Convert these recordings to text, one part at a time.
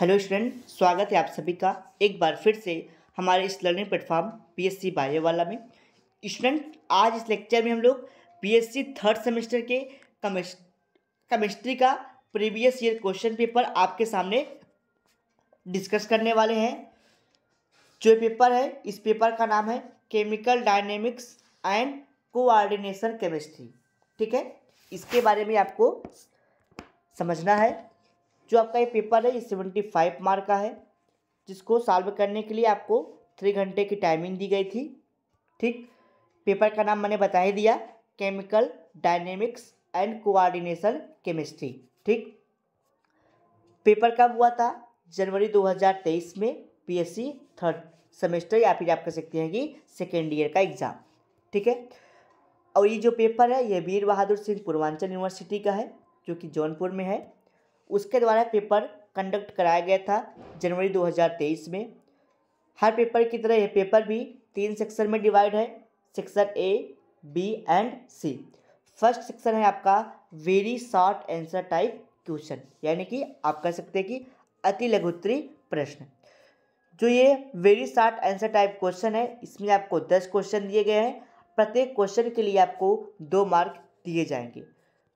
hello student स्वागत है आप सभी का एक बार फिर से हमारे इस लर्निंग प्लेटफॉर्म पीएससी सी वाला में स्टूडेंट आज इस लेक्चर में हम लोग पीएससी थर्ड सेमेस्टर के केमिस्ट्री का प्रीवियस ईयर क्वेश्चन पेपर आपके सामने डिस्कस करने वाले हैं जो पेपर है इस पेपर का नाम है chemical dynamics and coordination chemistry ठीक है इसके बारे में आपको समझना है जो आपका ये पेपर है ये सेवेंटी फाइव मार्क का है जिसको सॉल्व करने के लिए आपको थ्री घंटे की टाइमिंग दी गई थी ठीक पेपर का नाम मैंने बता ही दिया chemical dynamics and coordination chemistry ठीक पेपर कब हुआ था जनवरी 2023 में पीएससी थर्ड सेमेस्टर या फिर आप कह सकते हैं कि सेकेंड ईयर का एग्ज़ाम ठीक है और ये जो पेपर है ये वीर बहादुर सिंह पूर्वांचल यूनिवर्सिटी का है जो कि जौनपुर में है उसके द्वारा पेपर कंडक्ट कराया गया था जनवरी 2023 में हर पेपर की तरह यह पेपर भी तीन सेक्शन में डिवाइड है section A B and C first section है आपका very short answer type question यानी कि आप कह सकते हैं कि अति लघुत्री प्रश्न जो ये very short answer type question है इसमें आपको दस क्वेश्चन दिए गए हैं प्रत्येक क्वेश्चन के लिए आपको दो मार्क दिए जाएंगे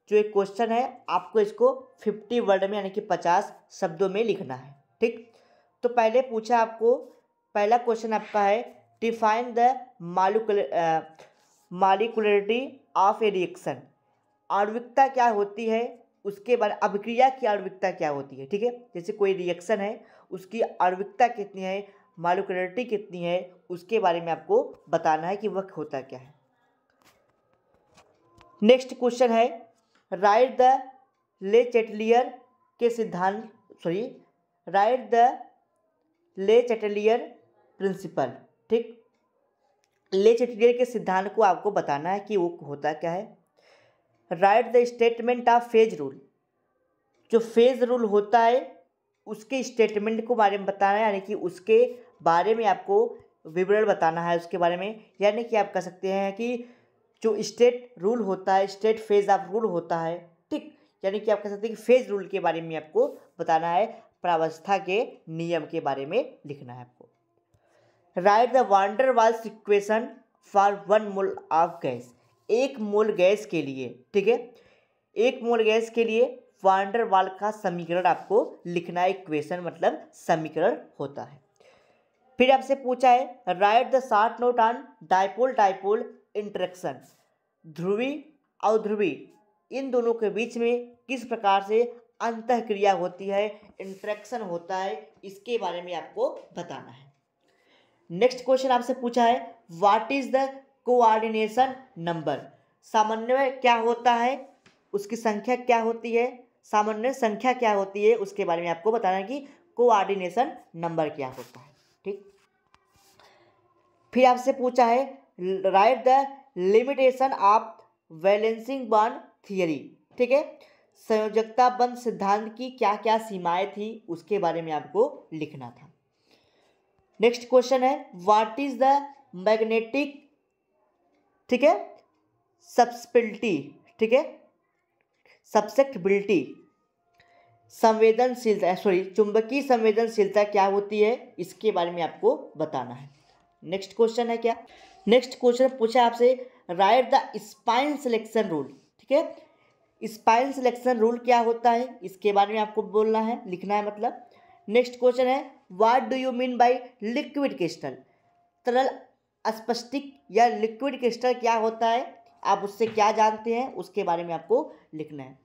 जो एक क्वेश्चन है आपको इसको फिफ्टी वर्ड में यानी कि पचास शब्दों में लिखना है ठीक तो पहले पूछा आपको पहला क्वेश्चन आपका है define the molecule molecularity of a reaction आणविकता क्या होती है उसके बाद अभिक्रिया की आणविकता क्या होती है ठीक है जैसे कोई रिएक्शन है उसकी आणविकता कितनी है मालिकुलरिटी कितनी है उसके बारे में आपको बताना है कि वह होता क्या है नेक्स्ट क्वेश्चन है राइट द ले चेटलियर के सिद्धांत sorry right the Le चेटलियर principal ठीक ले चेटलियर के सिद्धांत को आपको बताना है कि वो होता क्या है write the statement of phase rule जो फेज रूल होता है उसके स्टेटमेंट को बारे में बताना है यानी कि उसके बारे में आपको विवरण बताना है उसके बारे में यानी कि आप कह सकते हैं कि जो स्टेट रूल होता है स्टेट फेज ऑफ रूल होता है ठीक यानी कि आप कह सकते हैं कि फेज रूल के बारे में आपको बताना है प्रावस्था के नियम के बारे में लिखना है आपको write the van der Waals equation for one mole of gas एक मोल गैस के लिए ठीक है एक मोल गैस के लिए वांडर वाल का समीकरण आपको लिखना है इक्वेशन मतलब समीकरण होता है फिर आपसे पूछा है write the short note on dipole dipole interaction ध्रुवी और ध्रुवी इन दोनों के बीच में किस प्रकार से अंत क्रिया होती है इंट्रैक्शन होता है इसके बारे में आपको बताना है नेक्स्ट क्वेश्चन आपसे पूछा है what is the coordination number सामान्य क्या होता है उसकी संख्या क्या होती है सामान्य संख्या क्या होती है उसके बारे में आपको बताना है कि कोऑर्डिनेशन नंबर क्या होता है ठीक फिर आपसे पूछा है write the limitation of valence bond theory ठीक है संयोजकता बंद सिद्धांत की क्या क्या सीमाएं थी उसके बारे में आपको लिखना था नेक्स्ट क्वेश्चन है व्हाट इज द मैग्नेटिक ठीक है सब्सबिलिटी ठीक है सब्सेक्टबिलिटी संवेदनशीलता सॉरी चुंबकीय संवेदनशीलता क्या होती है इसके बारे में आपको बताना है नेक्स्ट क्वेश्चन है क्या नेक्स्ट क्वेश्चन पूछा आपसे write the spin selection rule ठीक है स्पाइन सिलेक्शन रूल क्या होता है इसके बारे में आपको बोलना है लिखना है मतलब नेक्स्ट क्वेश्चन है what do you mean by liquid crystal तरल स्पष्टिक या लिक्विड क्रिस्टल क्या होता है आप उससे क्या जानते हैं उसके बारे में आपको लिखना है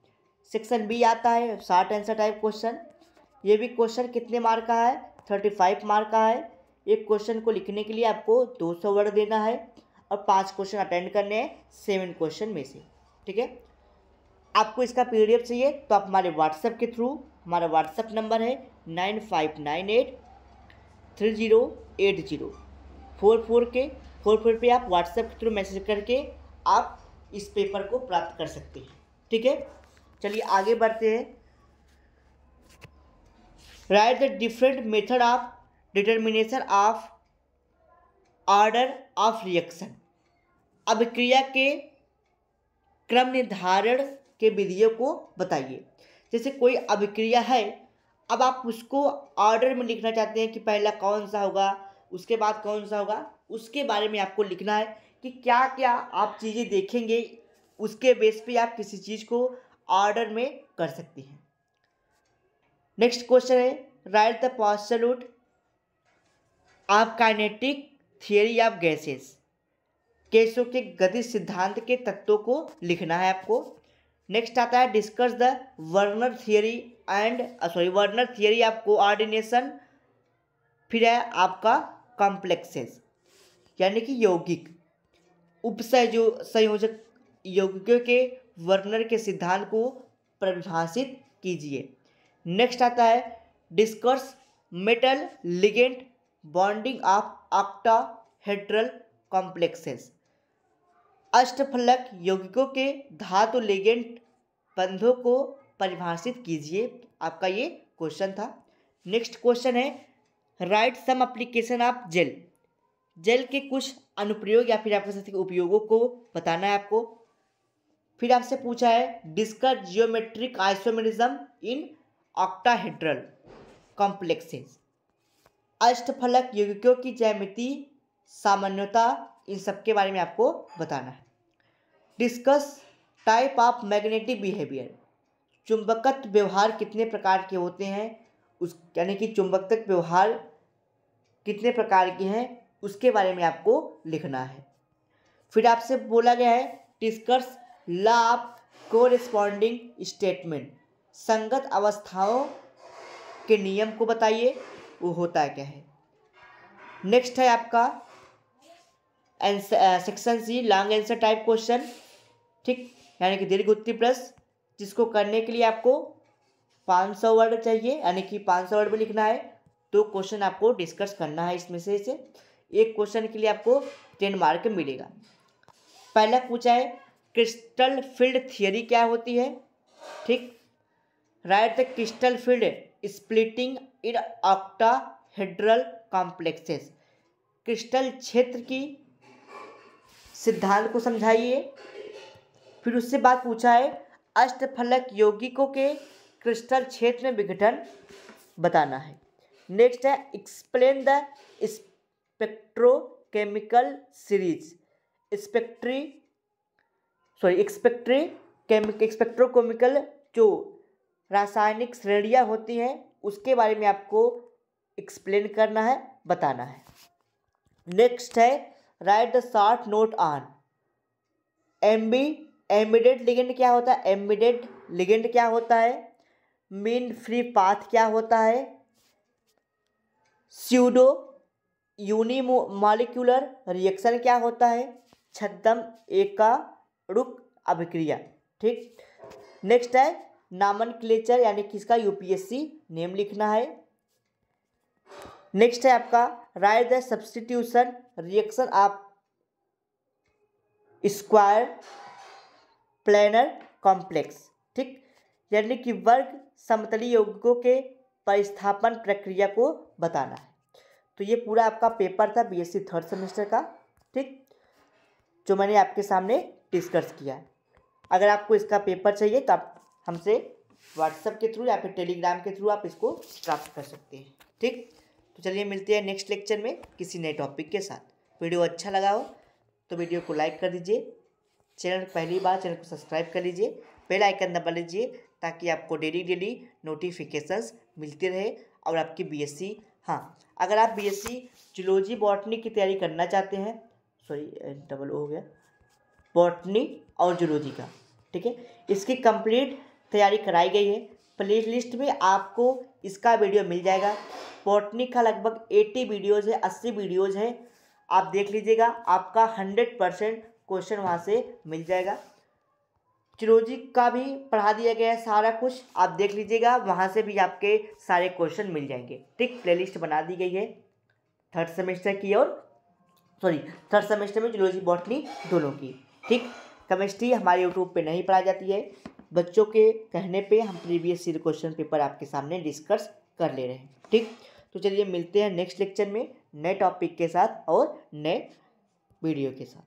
सेक्शन बी आता है शार्ट आंसर टाइप क्वेश्चन ये भी क्वेश्चन कितने मार्क का है थर्टी फाइव मार्क का है एक क्वेश्चन को लिखने के लिए आपको दो सौ वर्ड देना है और पांच क्वेश्चन अटेंड करने हैं सेवन क्वेश्चन में से ठीक है आपको इसका पीडीएफ चाहिए तो आप हमारे व्हाट्सएप के थ्रू हमारा व्हाट्सएप नंबर है nine five nine eight three zero eight zero four four के फोर फोर पे आप व्हाट्सएप के थ्रू मैसेज करके आप इस पेपर को प्राप्त कर सकते हैं ठीक है चलिए आगे बढ़ते हैं write the different method of determination of order of reaction अभिक्रिया के क्रम निर्धारण के विधियों को बताइए जैसे कोई अभिक्रिया है अब आप उसको ऑर्डर में लिखना चाहते हैं कि पहला कौन सा होगा उसके बाद कौन सा होगा उसके बारे में आपको लिखना है कि क्या क्या आप चीज़ें देखेंगे उसके बेस पे आप किसी चीज़ को ऑर्डर में कर सकते हैं नेक्स्ट क्वेश्चन है राइट द पॉसलूट आप काइनेटिक थियोरी ऑफ गैसेस गैसों के गति सिद्धांत के तत्वों को लिखना है आपको नेक्स्ट आता है discuss the Werner theory and sorry Werner theory of coordination फिर है आपका कॉम्प्लेक्सेस यानी कि यौगिक उपसय जो संयोजक यौगिकों के वर्नर के सिद्धांत को परिभाषित कीजिए नेक्स्ट आता है discuss metal ligand bonding of octahedral complexes अष्टफलक यौगिकों के धातु लेगेंट बंधों को परिभाषित कीजिए आपका ये क्वेश्चन था नेक्स्ट क्वेश्चन है write some application of gel gel के कुछ अनुप्रयोग या फिर आपके साथ उपयोगों को बताना है आपको फिर आपसे पूछा है discuss geometric isomerism in octahedral complexes अष्टफलक यौगिकों की ज्यामिति सामान्यता इन सब के बारे में आपको बताना है discuss type of magnetic behaviour चुंबकत्व व्यवहार कितने प्रकार के होते हैं उस यानी कि चुंबकत्व व्यवहार कितने प्रकार के हैं उसके बारे में आपको लिखना है फिर आपसे बोला गया है डिस्कस लाभ ऑफ कोरिस्पॉन्डिंग स्टेटमेंट संगत अवस्थाओं के नियम को बताइए वो होता क्या है नेक्स्ट है आपका answer section C long answer type question ठीक यानी कि दीर्घ उत्तरी प्लस जिसको करने के लिए आपको पाँच सौ वर्ड चाहिए यानी कि पाँच सौ वर्ड में लिखना है तो क्वेश्चन आपको डिस्कस करना है इसमें से इसे एक क्वेश्चन के लिए आपको टेन मार्क मिलेगा पहला पूछा है क्रिस्टल फील्ड थियोरी क्या होती है ठीक write the crystal field splitting in octahedral complexes crystal क्षेत्र की सिद्धांत को समझाइए फिर उससे बात पूछा है अष्टफलक यौगिकों के क्रिस्टल क्षेत्र में विघटन बताना है नेक्स्ट है explain the spectrochemical series spectro sorry spectro chemical spectrochemical जो रासायनिक श्रेणियाँ होती हैं उसके बारे में आपको एक्सप्लेन करना है बताना है नेक्स्ट है write the short note on बी एम्बिडेड लिगेंड क्या होता है एम्बिडेड लिगेंड क्या होता है मीन फ्री पाथ क्या होता है स्यूडो यूनिमो मालिक्यूलर रिएक्शन क्या होता है एका रुक अभिक्रिया ठीक नेक्स्ट है नामन क्लेचर यानी किसका यूपीएससी नेम लिखना है नेक्स्ट है आपका write the substitution reaction of square planar complex ठीक यानी कि वर्ग समतली यौगिकों के परिस्थापन प्रक्रिया को बताना है तो ये पूरा आपका पेपर था बीएससी थर्ड सेमेस्टर का ठीक जो मैंने आपके सामने डिस्कस किया है अगर आपको इसका पेपर चाहिए तो आप हमसे व्हाट्सएप के थ्रू या फिर टेलीग्राम के थ्रू आप इसको प्राप्त कर सकते हैं ठीक तो चलिए मिलते हैं नेक्स्ट लेक्चर में किसी नए टॉपिक के साथ वीडियो अच्छा लगा हो तो वीडियो को लाइक कर दीजिए चैनल पहली बार चैनल को सब्सक्राइब कर लीजिए बेल आइकन दबा लीजिए ताकि आपको डेली डेली नोटिफिकेशंस मिलते रहे और आपकी बीएससी हाँ अगर आप बीएससी जुलोजी बॉटनी की तैयारी करना चाहते हैं सॉरी डबल हो गया बॉटनी और जुलोजी का ठीक है इसकी कंप्लीट तैयारी कराई गई है प्ले लिस्ट में आपको इसका वीडियो मिल जाएगा पोटनिक का लगभग एट्टी वीडियोज़ है अस्सी वीडियोज़ है आप देख लीजिएगा आपका हंड्रेड परसेंट क्वेश्चन वहाँ से मिल जाएगा चिरोजी का भी पढ़ा दिया गया है सारा कुछ आप देख लीजिएगा वहाँ से भी आपके सारे क्वेश्चन मिल जाएंगे ठीक प्लेलिस्ट बना दी गई है थर्ड सेमेस्टर की और सॉरी थर्ड सेमेस्टर में जुलोजी बॉटनी दोनों की ठीक केमिस्ट्री हमारे यूट्यूब पे नहीं पढ़ाई जाती है बच्चों के कहने पे हम प्रीवियस ईयर क्वेश्चन पेपर आपके सामने डिस्कस कर ले रहे हैं ठीक तो चलिए मिलते हैं नेक्स्ट लेक्चर में नए टॉपिक के साथ और नए वीडियो के साथ